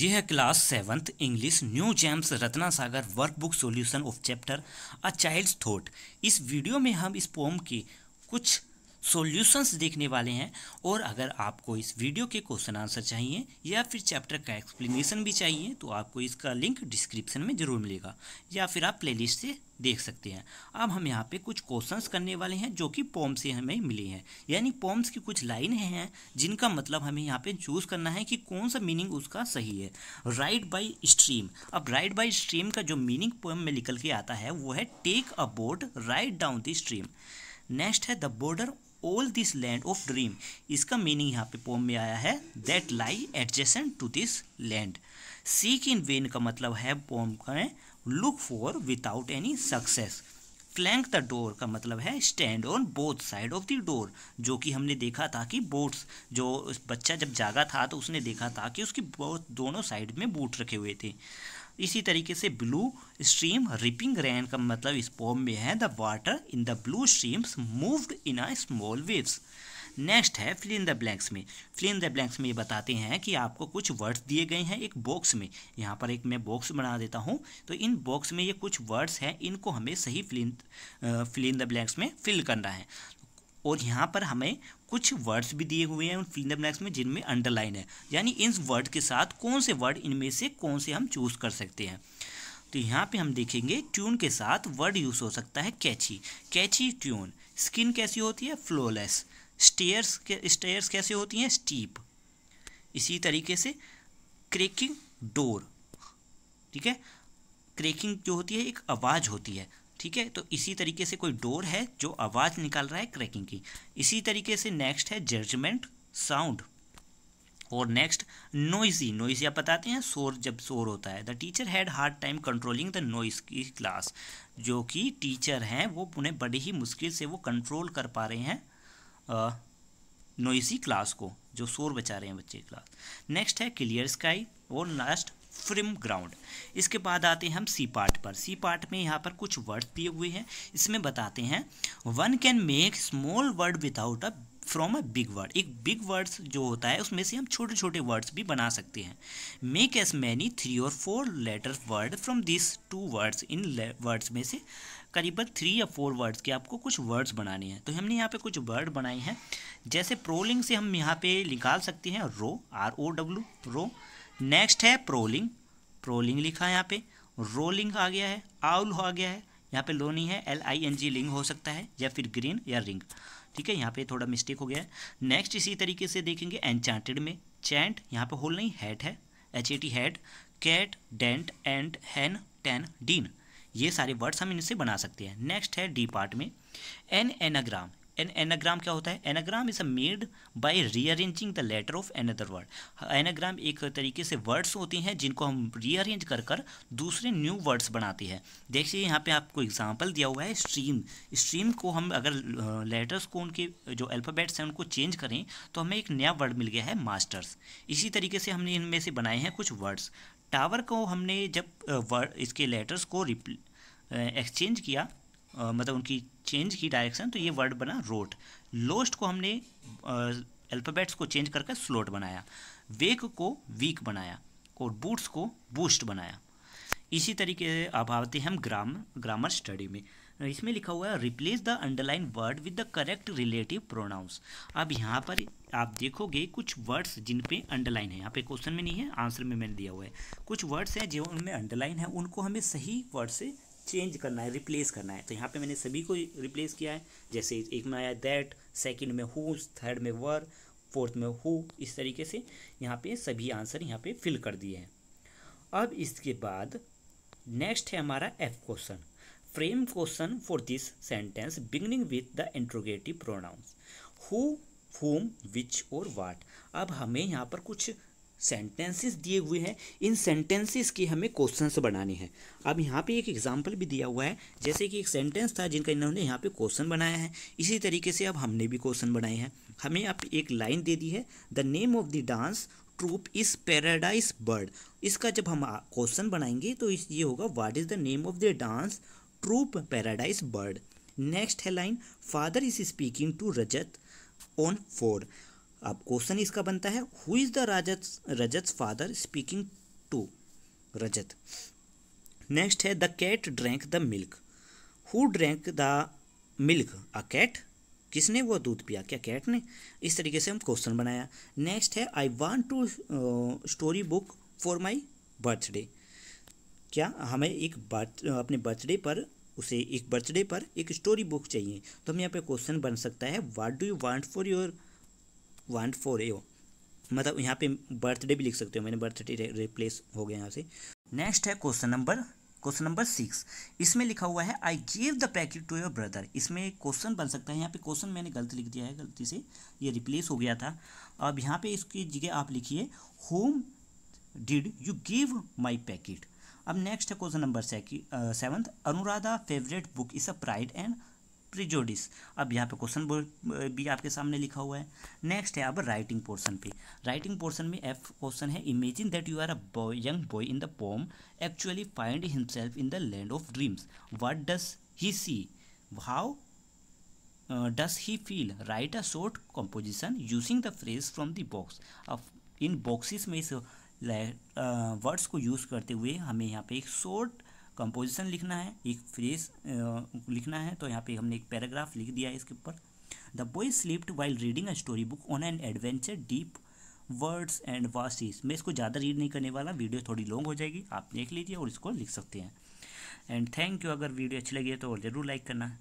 ये है class seventh English New Gems Ratna Sagar workbook solution of chapter a child's thought इस video में हम इस पोम की कुछ सॉल्यूशंस देखने वाले हैं और अगर आपको इस वीडियो के क्वेश्चन आंसर चाहिए या फिर चैप्टर का एक्सप्लेनेशन भी चाहिए तो आपको इसका लिंक डिस्क्रिप्शन में ज़रूर मिलेगा या फिर आप प्लेलिस्ट से देख सकते हैं अब हम यहाँ पे कुछ क्वेश्चंस करने वाले हैं जो कि पॉम से हमें मिले हैं यानी पॉम्स की कुछ लाइनें हैं जिनका मतलब हमें यहाँ पे चूज़ करना है कि कौन सा मीनिंग उसका सही है राइट बाई स्ट्रीम अब राइट बाई स्ट्रीम का जो मीनिंग पोम में निकल के आता है वो है take a boat right down the stream next है the border all this land of dream इसका मीनिंग यहाँ पे पोम में आया है that lie adjacent to this land seek in vain का मतलब है पोम का look for without any success clank the door का मतलब है stand on both side of the door जो कि हमने देखा था कि बोट्स जो बच्चा जब जागा था तो उसने देखा था कि उसकी दोनों साइड में बूट रखे हुए थे इसी तरीके से ब्लू स्ट्रीम रिपिंग रैन का मतलब इस पोम में है the water in the blue streams moved in a small waves next है फिल इन द ब्लैंक्स में फिल इन द ब्लैंक्स में ये बताते हैं कि आपको कुछ वर्ड्स दिए गए हैं एक बॉक्स में यहाँ पर एक मैं बॉक्स बना देता हूँ तो इन बॉक्स में ये कुछ वर्ड्स हैं इनको हमें सही fill in fill in the blanks में फिल करना है और यहाँ पर हमें कुछ वर्ड्स भी दिए हुए हैं उन फिल ब्लैक्स में जिनमें अंडरलाइन है यानी इन वर्ड के साथ कौन से वर्ड इनमें से कौन से हम चूज़ कर सकते हैं तो यहाँ पे हम देखेंगे ट्यून के साथ वर्ड यूज़ हो सकता है कैची कैची ट्यून स्किन कैसी होती है फ्लोलेस स्टेयर्स के स्टेयर्स कैसे होती हैं स्टीप इसी तरीके से क्रेकिंग डोर ठीक है क्रेकिंग जो होती है एक आवाज़ होती है ठीक है तो इसी तरीके से कोई डोर है जो आवाज़ निकाल रहा है क्रैकिंग की इसी तरीके से नेक्स्ट है जजमेंट साउंड और नेक्स्ट नोइजी नोइजी आप बताते हैं शोर जब शोर होता है the teacher had hard time controlling the noise की क्लास जो कि टीचर हैं वो उन्हें बड़ी ही मुश्किल से वो कंट्रोल कर पा रहे हैं नोइजी क्लास को जो शोर बचा रहे हैं बच्चे क्लास नेक्स्ट है क्लियर स्काई और लास्ट फ्रिम ग्राउंड इसके बाद आते हैं हम सी पार्ट पर सी पार्ट में यहाँ पर कुछ वर्ड दिए हुए हैं इसमें बताते हैं one can make small word without a from a big word एक बिग वर्ड्स जो होता है उसमें से हम छोटे छोटे वर्ड्स भी बना सकते हैं मेक एस मैनी थ्री और four letter word from this two words इन वर्ड्स में से करीबन थ्री या फोर वर्ड्स के आपको कुछ वर्ड्स बनाने हैं तो हमने यहाँ पे कुछ वर्ड बनाए हैं जैसे प्रोलिंग से हम यहाँ पे निकाल सकते हैं row R O W row next है प्रोलिंग प्रोलिंग लिखा है यहाँ पे रोलिंग आ गया है आउल आ गया है यहाँ पे लोनी है एल आई एन जी लिंग हो सकता है या फिर ग्रीन या रिंग ठीक है यहाँ पे थोड़ा मिस्टेक हो गया है नेक्स्ट इसी तरीके से देखेंगे एनचार्टेड में चैंट यहाँ पे होल नहीं हैट है H A T hat cat dent and hen ten dean ये सारे वर्ड्स हम इनसे बना सकते हैं नेक्स्ट है डी पार्ट में एन एनाग्राम एन एनाग्राम क्या होता है anagram is a made by rearranging the letter of another word anagram एक तरीके से वर्ड्स होती हैं जिनको हम रीअरेंज कर कर दूसरे न्यू वर्ड्स बनाते हैं देखिए यहाँ पे आपको एग्जांपल दिया हुआ है स्ट्रीम स्ट्रीम को हम अगर लेटर्स को उनके जो अल्फ़ाबेट्स हैं उनको चेंज करें तो हमें एक नया वर्ड मिल गया है मास्टर्स इसी तरीके से हमने इनमें से बनाए हैं कुछ वर्ड्स टावर को हमने जब वर्ड इसके लेटर्स को एक्सचेंज किया मतलब उनकी चेंज की डायरेक्शन तो ये वर्ड बना रोट लोस्ट को हमने अल्फ़ाबेट्स को चेंज करके स्लोट बनाया वेक को वीक बनाया और बूट्स को बूस्ट बनाया इसी तरीके से अब आते हैं हम ग्राम ग्रामर स्टडी में इसमें लिखा हुआ है replace the underline word with the correct relative pronouns अब यहाँ पर आप देखोगे कुछ वर्ड्स जिन पे अंडरलाइन है यहाँ पे क्वेश्चन में नहीं है आंसर में मैंने दिया हुआ है कुछ वर्ड्स हैं जो उनमें अंडरलाइन है उनको हमें सही वर्ड से चेंज करना है रिप्लेस करना है तो यहाँ पे मैंने सभी को रिप्लेस किया है जैसे एक में आया दैट सेकंड में हु थर्ड में वर फोर्थ में हु इस तरीके से यहाँ पे सभी आंसर यहाँ पे फिल कर दिए हैं अब इसके बाद नेक्स्ट है हमारा F question frame question for this sentence beginning with the interrogative pronouns who whom which और वाट अब हमें यहाँ पर कुछ सेंटेंसेस दिए हुए हैं इन सेंटेंसेस की हमें क्वेश्चंस बनाने हैं अब यहाँ पे एक एग्जांपल भी दिया हुआ है जैसे कि एक सेंटेंस था जिनका इन्होंने यहाँ पे क्वेश्चन बनाया है इसी तरीके से अब हमने भी क्वेश्चन बनाए हैं हमें अब एक लाइन दे दी है the name of the dance troupe is paradise bird इसका जब हम क्वेश्चन बनाएंगे तो इस ये होगा what is the name of the dance troupe paradise bird next है line father is speaking to Rajat on four अब क्वेश्चन इसका बनता है who is the Rajat Rajat father speaking to Rajat next है the cat drank the milk who drank the milk a cat किसने वो दूध पिया क्या कैट ने इस तरीके से हम क्वेश्चन बनाया नेक्स्ट है I want to story book for my birthday क्या हमें एक बर्थ अपने बर्थडे पर उसे एक बर्थडे पर एक स्टोरी बुक चाहिए तो हम यहाँ पे क्वेश्चन बन सकता है what do you want for your one four a मतलब यहाँ पे बर्थडे भी लिख सकते हो मैंने बर्थडे रिप्लेस हो गया यहाँ से नेक्स्ट है question number question number six इसमें लिखा हुआ है I give the packet to your brother इसमें क्वेश्चन बन सकता है यहाँ पे क्वेश्चन मैंने गलत लिख दिया है गलती से ये रिप्लेस हो गया था अब यहाँ पे इसकी जगह आप लिखिए whom did you give my packet अब नेक्स्ट है question number seventh Anuradha favourite book is a pride and prejudice अब यहाँ पे क्वेश्चन भी आपके सामने लिखा हुआ है नेक्स्ट है अब राइटिंग पोर्शन पे राइटिंग पोर्शन में एफ क्वेश्चन है imagine that you are a young boy in the poem actually find himself in the land of dreams what does he see how does he feel write a short composition using the phrase from the box अब इन boxes में इस words uh, को use करते हुए हमें यहाँ पे एक शॉर्ट कंपोजिशन लिखना है एक फ्रेज लिखना है तो यहाँ पे हमने एक पैराग्राफ लिख दिया है इसके ऊपर the boy slipped while reading a story book on an adventure deep words and वासीज मैं इसको ज़्यादा रीड नहीं करने वाला वीडियो थोड़ी लॉन्ग हो जाएगी आप देख लीजिए और इसको लिख सकते हैं एंड थैंक यू अगर वीडियो अच्छी लगी है तो ज़रूर लाइक करना